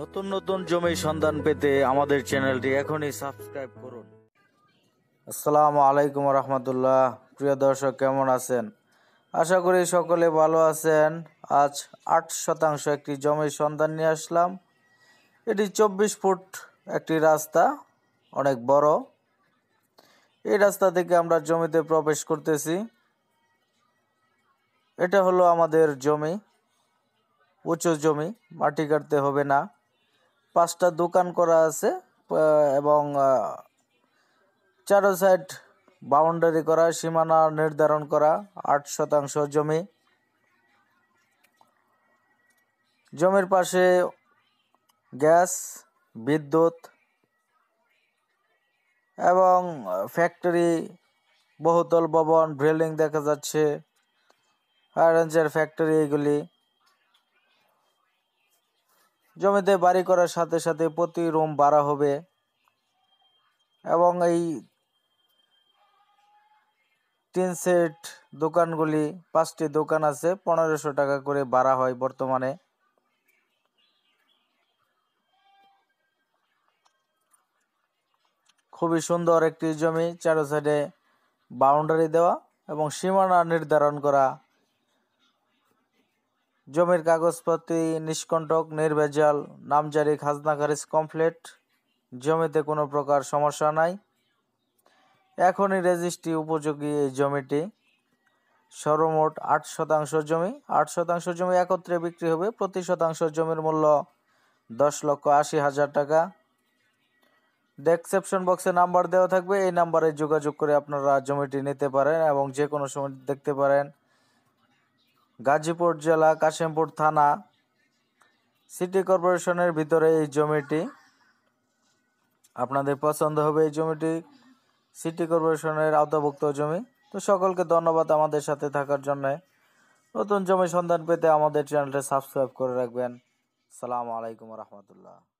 নতুন নতুন জমি সন্ধান পেতে আমাদের চ্যানেলটি এখনই সাবস্ক্রাইব করুন আসসালামু আলাইকুম রহমতুল্লাহ প্রিয় দর্শক কেমন আছেন আশা করি সকলে ভালো আছেন আজ আট শতাংশ একটি জমির সন্ধান নিয়ে আসলাম এটি চব্বিশ ফুট একটি রাস্তা অনেক বড় এই রাস্তা থেকে আমরা জমিতে প্রবেশ করতেছি এটা হলো আমাদের জমি উঁচু জমি মাটি কাটতে হবে না পাঁচটা দোকান করা আছে এবং চারো সাইড বাউন্ডারি করা সীমানা নির্ধারণ করা আট শতাংশ জমি জমির পাশে গ্যাস বিদ্যুৎ এবং ফ্যাক্টরি বহুতল ভবন ড্রিলিং দেখা যাচ্ছে আয়রঞ্জের ফ্যাক্টরি এগুলি জমিতে বাড়ি করার সাথে সাথে প্রতি রুম বাড়া হবে এবং এই টিন সেট দোকানগুলি পাঁচটি দোকান আছে পনেরোশো টাকা করে বাড়া হয় বর্তমানে খুবই সুন্দর একটি জমি চারো সাইডে বাউন্ডারি দেওয়া এবং সীমানা নির্ধারণ করা জমির কাগজপত্র নিষ্কণ্টক নির্ভেজাল নামজারি খাজনা খারিজ কমপ্লিট জমিতে কোনো প্রকার সমস্যা নাই এখনই রেজিস্ট্রি উপযোগী এই জমিটি সর্বমোট আট শতাংশ জমি আট শতাংশ জমি একত্রে বিক্রি হবে প্রতি শতাংশ জমির মূল্য দশ লক্ষ আশি হাজার টাকা ডেসক্রিপশন বক্সে নাম্বার দেওয়া থাকবে এই নাম্বারে যোগাযোগ করে আপনারা জমিটি নিতে পারেন এবং যে কোনো সময় দেখতে পারেন গাজীপুর জেলা কাশিমপুর থানা সিটি কর্পোরেশনের ভিতরে এই জমিটি আপনাদের পছন্দ হবে এই জমিটি সিটি কর্পোরেশনের আওতাভুক্ত জমি তো সকলকে ধন্যবাদ আমাদের সাথে থাকার জন্য নতুন জমি সন্ধান পেতে আমাদের চ্যানেলটা সাবস্ক্রাইব করে রাখবেন সালামু আলাইকুম রহমতুল্লাহ